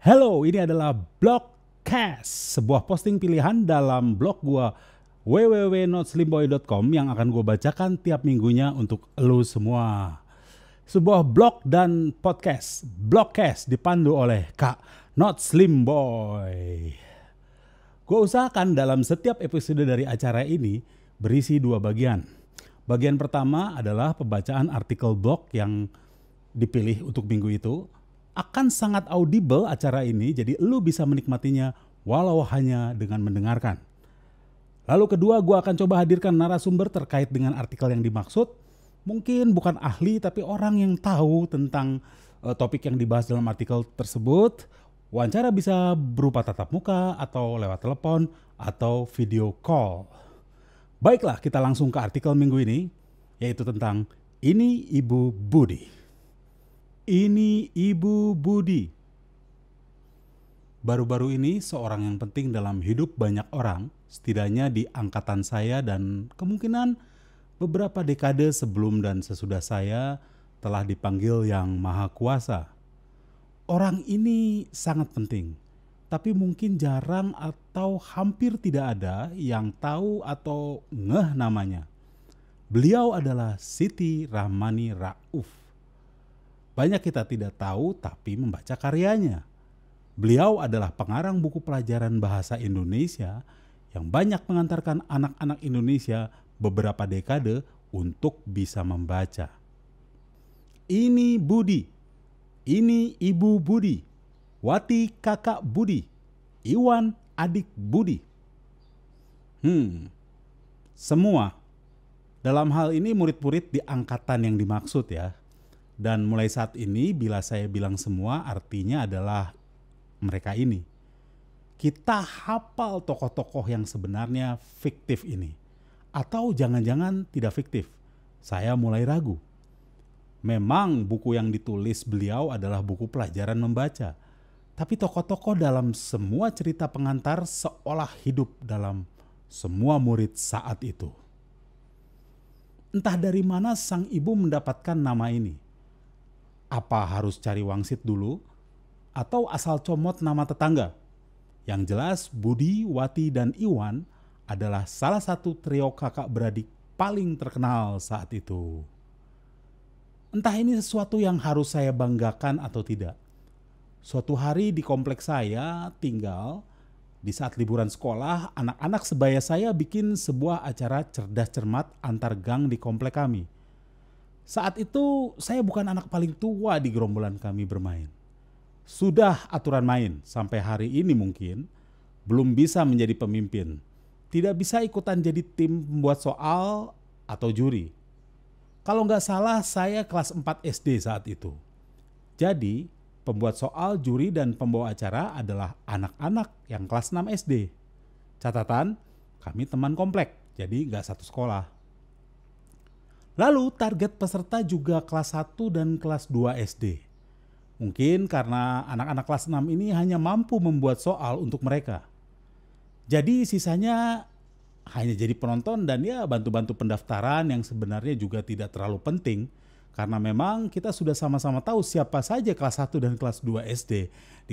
Halo, ini adalah Blogcast, sebuah posting pilihan dalam blog gue www.notslimboy.com yang akan gue bacakan tiap minggunya untuk lo semua. Sebuah blog dan podcast, Blogcast dipandu oleh Kak Not Slim Boy. Gue usahakan dalam setiap episode dari acara ini berisi dua bagian. Bagian pertama adalah pembacaan artikel blog yang dipilih untuk minggu itu akan sangat audible acara ini, jadi lu bisa menikmatinya walau hanya dengan mendengarkan. Lalu kedua, gue akan coba hadirkan narasumber terkait dengan artikel yang dimaksud. Mungkin bukan ahli, tapi orang yang tahu tentang uh, topik yang dibahas dalam artikel tersebut. Wawancara bisa berupa tatap muka, atau lewat telepon, atau video call. Baiklah, kita langsung ke artikel minggu ini, yaitu tentang ini Ibu Budi. Ini Ibu Budi. Baru-baru ini seorang yang penting dalam hidup banyak orang, setidaknya di angkatan saya dan kemungkinan beberapa dekade sebelum dan sesudah saya telah dipanggil yang maha kuasa. Orang ini sangat penting, tapi mungkin jarang atau hampir tidak ada yang tahu atau ngeh namanya. Beliau adalah Siti Rahmani Rauf. Banyak kita tidak tahu tapi membaca karyanya. Beliau adalah pengarang buku pelajaran bahasa Indonesia yang banyak mengantarkan anak-anak Indonesia beberapa dekade untuk bisa membaca. Ini Budi, ini Ibu Budi, Wati kakak Budi, Iwan adik Budi. Hmm, semua. Dalam hal ini murid-murid di angkatan yang dimaksud ya, dan mulai saat ini bila saya bilang semua artinya adalah mereka ini. Kita hafal tokoh-tokoh yang sebenarnya fiktif ini. Atau jangan-jangan tidak fiktif. Saya mulai ragu. Memang buku yang ditulis beliau adalah buku pelajaran membaca. Tapi tokoh-tokoh dalam semua cerita pengantar seolah hidup dalam semua murid saat itu. Entah dari mana sang ibu mendapatkan nama ini apa harus cari wangsit dulu? Atau asal comot nama tetangga? Yang jelas Budi, Wati, dan Iwan adalah salah satu trio kakak beradik paling terkenal saat itu. Entah ini sesuatu yang harus saya banggakan atau tidak. Suatu hari di kompleks saya tinggal, di saat liburan sekolah, anak-anak sebaya saya bikin sebuah acara cerdas cermat antar gang di komplek kami – saat itu saya bukan anak paling tua di gerombolan kami bermain. Sudah aturan main sampai hari ini mungkin belum bisa menjadi pemimpin. Tidak bisa ikutan jadi tim membuat soal atau juri. Kalau nggak salah saya kelas 4 SD saat itu. Jadi pembuat soal, juri, dan pembawa acara adalah anak-anak yang kelas 6 SD. Catatan, kami teman komplek, jadi nggak satu sekolah. Lalu target peserta juga kelas 1 dan kelas 2 SD. Mungkin karena anak-anak kelas 6 ini hanya mampu membuat soal untuk mereka. Jadi sisanya hanya jadi penonton dan ya bantu-bantu pendaftaran yang sebenarnya juga tidak terlalu penting karena memang kita sudah sama-sama tahu siapa saja kelas 1 dan kelas 2 SD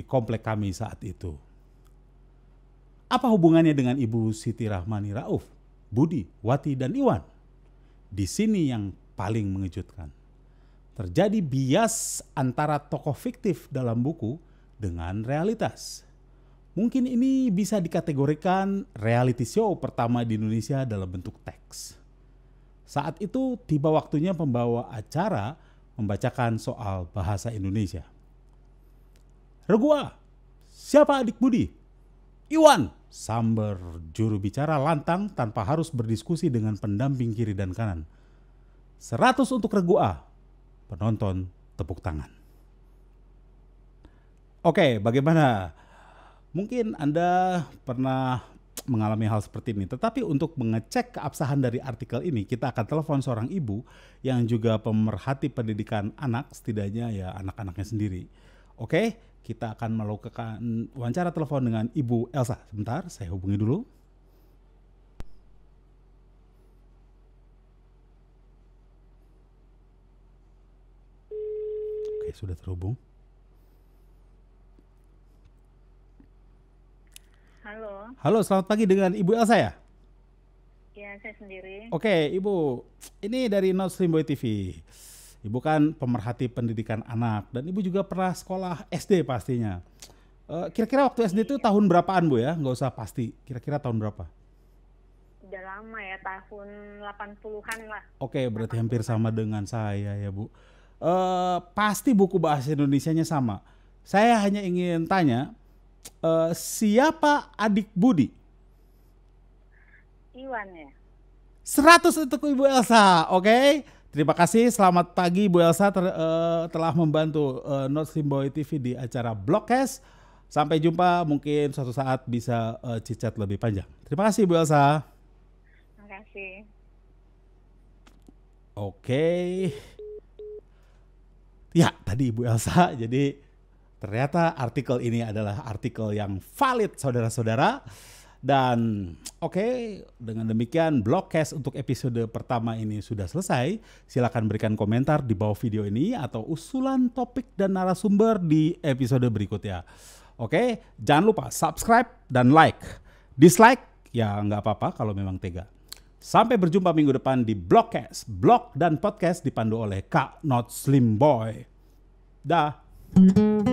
di komplek kami saat itu. Apa hubungannya dengan Ibu Siti Rahmani Rauf, Budi, Wati, dan Iwan? Di sini yang paling mengejutkan. Terjadi bias antara tokoh fiktif dalam buku dengan realitas. Mungkin ini bisa dikategorikan reality show pertama di Indonesia dalam bentuk teks. Saat itu tiba waktunya pembawa acara membacakan soal bahasa Indonesia. Regua, siapa adik Budi? Iwan, Samber juru bicara lantang tanpa harus berdiskusi dengan pendamping kiri dan kanan. 100 untuk regu A. Penonton tepuk tangan. Oke, bagaimana? Mungkin Anda pernah mengalami hal seperti ini. Tetapi untuk mengecek keabsahan dari artikel ini, kita akan telepon seorang ibu yang juga pemerhati pendidikan anak, setidaknya ya anak-anaknya sendiri. Oke, kita akan melakukan wawancara telepon dengan Ibu Elsa. Sebentar, saya hubungi dulu. Oke, sudah terhubung. Halo. Halo, selamat pagi dengan Ibu Elsa ya? Iya, saya sendiri. Oke, Ibu. Ini dari Not Slim Boy TV. Ibu kan pemerhati pendidikan anak dan ibu juga pernah sekolah SD pastinya. Eh, kira-kira waktu SD itu tahun berapaan bu ya? Nggak usah pasti. Kira-kira tahun berapa? Sudah lama ya, tahun 80-an lah. Oke, okay, berarti hampir sama dengan saya ya bu. Uh, pasti buku bahasa Indonesia-nya sama. Saya hanya ingin tanya, uh, siapa adik Budi? Iwan ya. Seratus untuk Ibu Elsa, oke? Okay? Terima kasih, selamat pagi Bu Elsa ter, uh, telah membantu uh, eh, Not Simboy TV di acara Blogcast. Sampai jumpa, mungkin suatu saat bisa uh, eh, cicat lebih panjang. Terima kasih Bu Elsa. Terima kasih. Oke. Okay. Ya, tadi Bu Elsa, jadi ternyata artikel ini adalah artikel yang valid saudara-saudara. Dan oke, okay, dengan demikian blogcast untuk episode pertama ini sudah selesai. Silahkan berikan komentar di bawah video ini atau usulan topik dan narasumber di episode berikutnya. Oke, okay, jangan lupa subscribe dan like. Dislike ya nggak apa-apa kalau memang tega. Sampai berjumpa minggu depan di Blogcast. Blog dan podcast dipandu oleh Kak Not Slim Boy. Dah.